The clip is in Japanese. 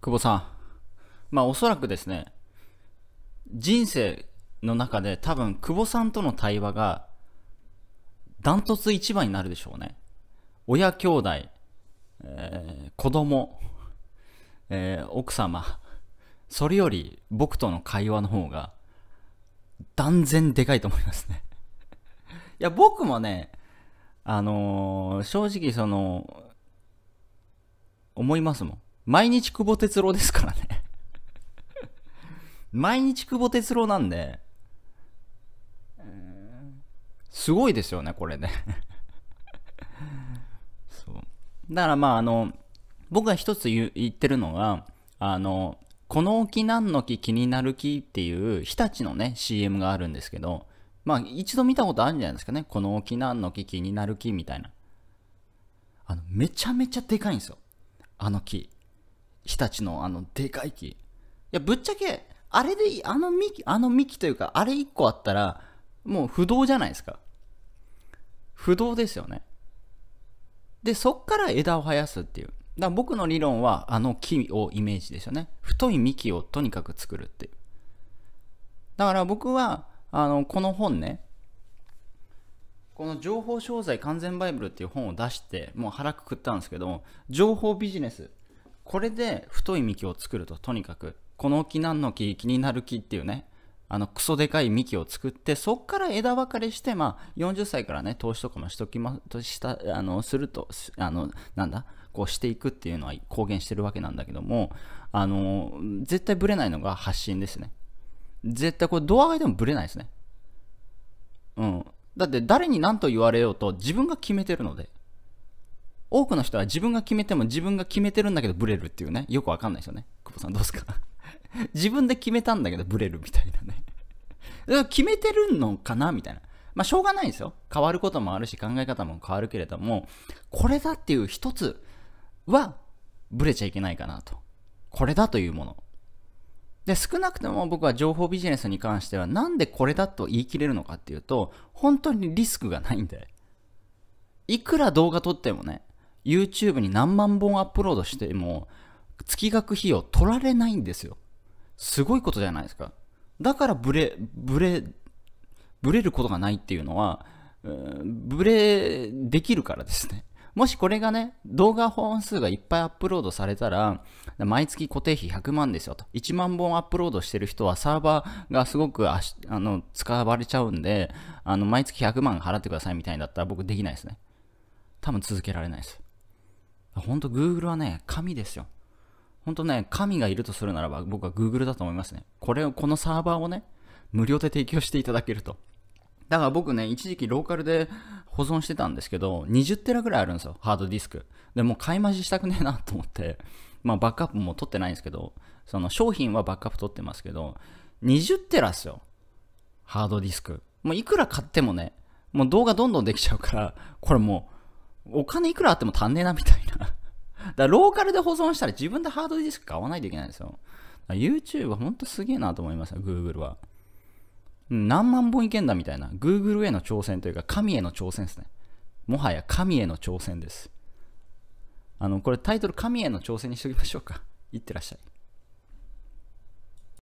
久保さん。まあおそらくですね、人生の中で多分久保さんとの対話がダントツ一番になるでしょうね。親兄弟、えー、子供、えー、奥様、それより僕との会話の方が断然でかいと思いますね。いや、僕もね、あのー、正直その、思いますもん。毎日久保哲郎ですからね 毎日久保哲郎なんで、すごいですよね、これね そう。だからまあ、あの、僕が一つ言ってるのが、あの、この沖何の木気になる木っていう日立のね、CM があるんですけど、まあ一度見たことあるんじゃないですかね。この沖何の木気になる木みたいな。あの、めちゃめちゃでかいんですよ。あの木。日立のあのでかい木いやぶっちゃけあれでいいあの幹あの幹というかあれ1個あったらもう不動じゃないですか不動ですよねでそっから枝を生やすっていうだから僕の理論はあの木をイメージですよね太い幹をとにかく作るっていうだから僕はあのこの本ねこの情報商材完全バイブルっていう本を出してもう腹くくったんですけども、情報ビジネスこれで太い幹を作るととにかくこの木何の木気になる木っていうねあのクソでかい幹を作ってそこから枝分かれして、まあ、40歳からね投資とかもしときましたあのするとあのなんだこうしていくっていうのは公言してるわけなんだけどもあの絶対ブレないのが発信ですね絶対これドアがでもブレないですねうんだって誰に何と言われようと自分が決めてるので多くの人は自分が決めても自分が決めてるんだけどブレるっていうね、よくわかんないですよね。久保さんどうですか 自分で決めたんだけどブレるみたいなね決めてるのかなみたいな。まあ、しょうがないですよ。変わることもあるし、考え方も変わるけれども、これだっていう一つは、ブレちゃいけないかなと。これだというもの。で、少なくとも僕は情報ビジネスに関しては、なんでこれだと言い切れるのかっていうと、本当にリスクがないんで。いくら動画撮ってもね、YouTube に何万本アップロードしても、月額費用取られないんですよ。すごいことじゃないですか。だからブレ、ブレ、ブレることがないっていうのは、ブレできるからですね。もしこれがね、動画本数がいっぱいアップロードされたら、毎月固定費100万ですよと。1万本アップロードしてる人はサーバーがすごくあの使われちゃうんで、あの毎月100万払ってくださいみたいになったら僕できないですね。多分続けられないです。本当 Google はね、神ですよ。本当ね、神がいるとするならば、僕は Google だと思いますね。これを、このサーバーをね、無料で提供していただけると。だから僕ね、一時期ローカルで保存してたんですけど、20テラぐらいあるんですよ、ハードディスク。で、もう買い増ししたくねえなと思って、まあバックアップも取ってないんですけど、その商品はバックアップ取ってますけど、20テラっすよ、ハードディスク。もういくら買ってもね、もう動画どんどんできちゃうから、これもう、お金いくらあっても足んねえなみたいからローカルで保存したら自分でハードディスク買わないといけないんですよ。YouTube はほんとすげえなと思いました、Google は。何万本いけんだみたいな。Google への挑戦というか、神への挑戦ですね。もはや神への挑戦です。あの、これタイトル神への挑戦にしときましょうか。いってらっしゃい。